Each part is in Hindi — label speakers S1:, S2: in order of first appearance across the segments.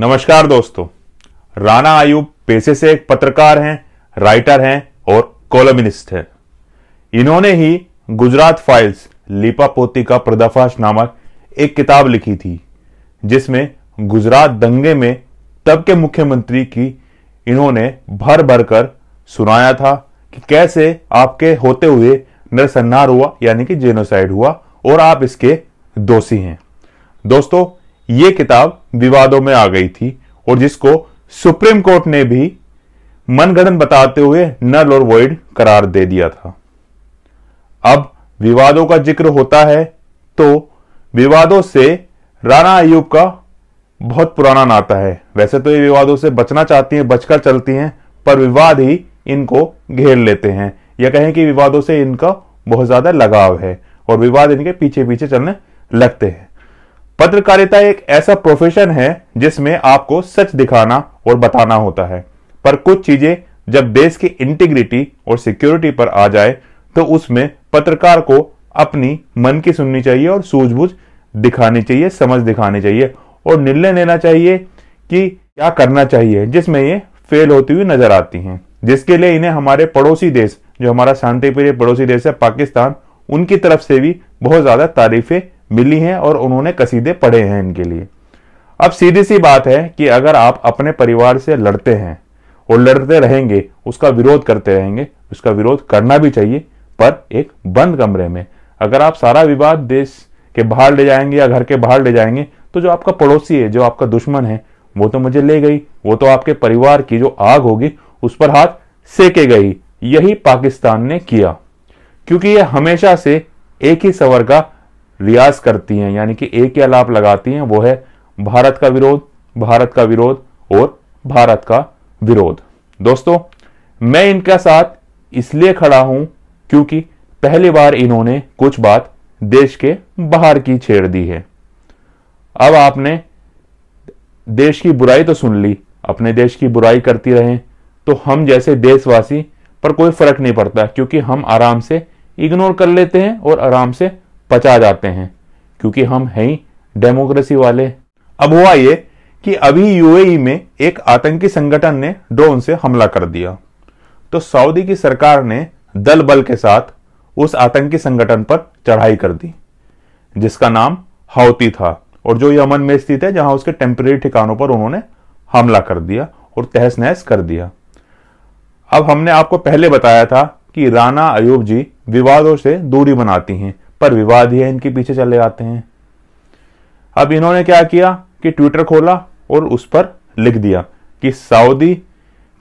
S1: नमस्कार दोस्तों राणा आयुब पेशे से एक पत्रकार हैं राइटर हैं और कॉलमिनिस्ट हैं इन्होंने ही गुजरात फाइल्स लिपा पोती का पर्दाफाश नामक एक किताब लिखी थी जिसमें गुजरात दंगे में तब के मुख्यमंत्री की इन्होंने भर भर कर सुनाया था कि कैसे आपके होते हुए नरसन्हार हुआ यानी कि जेनोसाइड हुआ और आप इसके दोषी हैं दोस्तों ये किताब विवादों में आ गई थी और जिसको सुप्रीम कोर्ट ने भी मनगढ़ंत बताते हुए नल और वॉइड करार दे दिया था अब विवादों का जिक्र होता है तो विवादों से राणा अयुब का बहुत पुराना नाता है वैसे तो ये विवादों से बचना चाहती हैं बचकर चलती हैं पर विवाद ही इनको घेर लेते हैं या कहें कि विवादों से इनका बहुत ज्यादा लगाव है और विवाद इनके पीछे पीछे चलने लगते हैं पत्रकारिता एक ऐसा प्रोफेशन है जिसमें आपको सच दिखाना और बताना होता है पर कुछ चीजें जब देश की इंटीग्रिटी और सिक्योरिटी पर आ जाए तो उसमें पत्रकार को अपनी मन की सुननी चाहिए और सूझबूझ दिखानी चाहिए समझ दिखानी चाहिए और निर्णय लेना चाहिए कि क्या करना चाहिए जिसमें ये फेल होती हुई नजर आती हैं जिसके लिए इन्हें हमारे पड़ोसी देश जो हमारा शांति प्रिय पड़ोसी देश है पाकिस्तान उनकी तरफ से भी बहुत ज्यादा तारीफें मिली हैं और उन्होंने कसीदे पढ़े हैं इनके लिए अब सीधी सी बात है कि अगर आप अपने परिवार से लड़ते हैं और लड़ते रहेंगे उसका विरोध करते रहेंगे उसका विरोध करना भी चाहिए पर एक बंद कमरे में अगर आप सारा विवाद देश के बाहर ले जाएंगे या घर के बाहर ले जाएंगे तो जो आपका पड़ोसी है जो आपका दुश्मन है वो तो मुझे ले गई वो तो आपके परिवार की जो आग होगी उस पर हाथ सेके गई यही पाकिस्तान ने किया क्योंकि ये हमेशा से एक ही सवर का रियाज करती हैं यानी कि एक ही अलाप लगाती हैं वो है भारत का विरोध भारत का विरोध और भारत का विरोध दोस्तों मैं इनके साथ इसलिए खड़ा हूं क्योंकि पहली बार इन्होंने कुछ बात देश के बाहर की छेड़ दी है अब आपने देश की बुराई तो सुन ली अपने देश की बुराई करती रहे तो हम जैसे देशवासी पर कोई फर्क नहीं पड़ता क्योंकि हम आराम से इग्नोर कर लेते हैं और आराम से पचा जाते हैं क्योंकि हम हैं ही डेमोक्रेसी वाले अब हुआ ये कि अभी यूएई में एक आतंकी संगठन ने ड्रोन से हमला कर दिया तो सऊदी की सरकार ने दल बल के साथ उस आतंकी संगठन पर चढ़ाई कर दी जिसका नाम हाउती था और जो यमन में स्थित है जहां उसके टेम्परेरी ठिकानों पर उन्होंने हमला कर दिया और तहस नहस कर दिया अब हमने आपको पहले बताया था कि राणा अयूब जी विवादों से दूरी बनाती हैं पर विवाद ही है इनके पीछे चले जाते हैं अब इन्होंने क्या किया कि ट्विटर खोला और उस पर लिख दिया कि सऊदी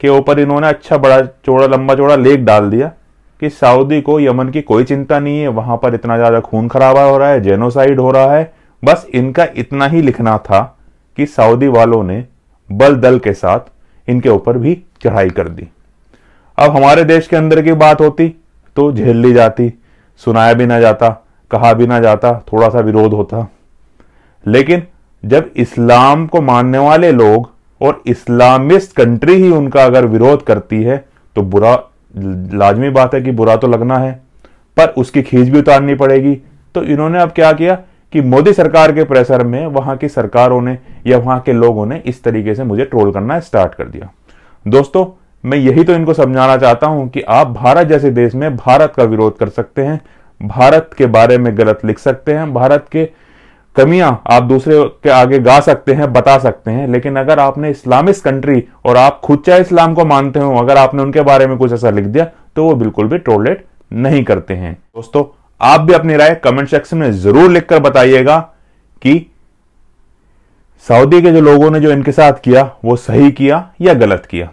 S1: के ऊपर इन्होंने अच्छा बड़ा चौड़ा लंबा चौड़ा लेख डाल दिया कि सऊदी को यमन की कोई चिंता नहीं है वहां पर इतना ज्यादा खून खराबा हो रहा है जेनोसाइड हो रहा है बस इनका इतना ही लिखना था कि सऊदी वालों ने बल दल के साथ इनके ऊपर भी चढ़ाई कर दी अब हमारे देश के अंदर की बात होती तो झेल ली जाती सुनाया भी ना जाता कहा भी ना जाता थोड़ा सा विरोध होता लेकिन जब इस्लाम को मानने वाले लोग और इस्लामिस्ट कंट्री ही उनका अगर विरोध करती है तो बुरा लाजमी बात है कि बुरा तो लगना है पर उसकी खींच भी उतारनी पड़ेगी तो इन्होंने अब क्या किया कि मोदी सरकार के प्रेशर में वहां की सरकारों ने या वहां के लोगों ने इस तरीके से मुझे ट्रोल करना स्टार्ट कर दिया दोस्तों मैं यही तो इनको समझाना चाहता हूं कि आप भारत जैसे देश में भारत का विरोध कर सकते हैं भारत के बारे में गलत लिख सकते हैं भारत के कमियां आप दूसरे के आगे गा सकते हैं बता सकते हैं लेकिन अगर आपने इस्लामिस्ट कंट्री और आप खुद चाहे इस्लाम को मानते हो अगर आपने उनके बारे में कुछ ऐसा लिख दिया तो वो बिल्कुल भी ट्रोलेट नहीं करते हैं दोस्तों आप भी अपनी राय कमेंट सेक्शन में जरूर लिखकर बताइएगा कि सऊदी के जो लोगों ने जो इनके साथ किया वो सही किया या गलत किया